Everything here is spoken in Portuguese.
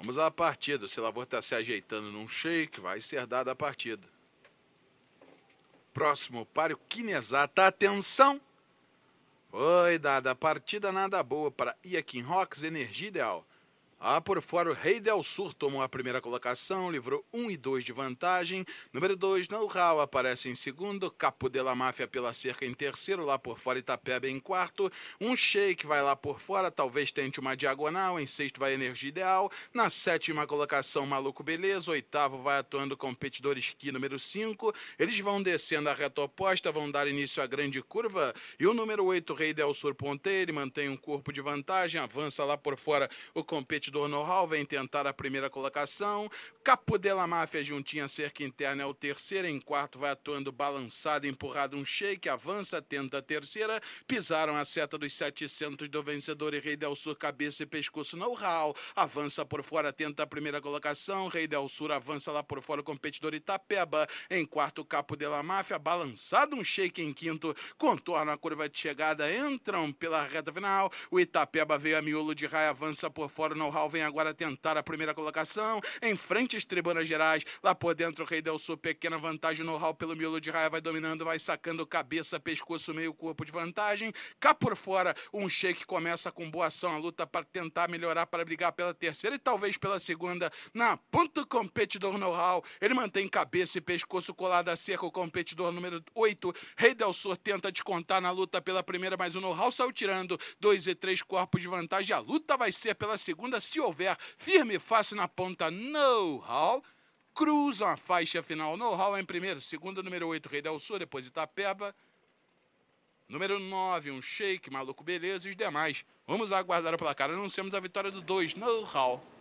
Vamos à partida. O Silavor está se ajeitando num shake, vai ser dada a partida. Próximo para o Kinesata. Atenção! Foi dada a partida nada boa para Iakin Rocks, energia ideal. Ah, por fora, o Rei Del Sur tomou a primeira colocação, livrou 1 e 2 de vantagem. Número 2, Naural aparece em segundo. Capo de la Máfia pela cerca em terceiro, lá por fora, Itapeba em quarto. Um Shake vai lá por fora, talvez tente uma diagonal. Em sexto vai Energia Ideal. Na sétima colocação, Maluco Beleza. Oitavo vai atuando competidor Esqui número 5. Eles vão descendo a reta oposta, vão dar início à grande curva. E o número 8, Rei Del Sur Ponteiro, mantém um corpo de vantagem, avança lá por fora o competidor. Outdoor Know-How vem tentar a primeira colocação. Capo della Máfia juntinha cerca interna é o terceiro. Em quarto vai atuando balançado, empurrado um shake, avança, tenta a terceira. Pisaram a seta dos 700 do vencedor e Rei Del Sur, cabeça e pescoço Know-How. Avança por fora, tenta a primeira colocação. Rei Del Sur avança lá por fora, o competidor Itapeba. Em quarto, Capo della Máfia, balançado um shake em quinto. Contorna a curva de chegada, entram pela reta final. O Itapeba veio a miolo de raia, avança por fora, Know-How vem agora tentar a primeira colocação. Em frente, às Tribunas Gerais. Lá por dentro, o Rei Del Sul. Pequena vantagem no Hall pelo miolo de raia. Vai dominando, vai sacando cabeça, pescoço, meio corpo de vantagem. Cá por fora, um shake começa com boa ação. A luta para tentar melhorar, para brigar pela terceira e talvez pela segunda. Na ponta, do competidor no Hall. Ele mantém cabeça e pescoço colado a cerca. O competidor número 8, Rei Del Sul, tenta descontar na luta pela primeira, mas o no Hall saiu tirando. 2 e 3 corpos de vantagem. A luta vai ser pela segunda se houver firme e fácil na ponta know-how, cruzam a faixa final know-how em primeiro, segundo, número 8, Rei del Sul, depois Itapeba, número 9, um shake, maluco beleza e os demais. Vamos aguardar o placar, anunciamos a vitória do 2, know-how.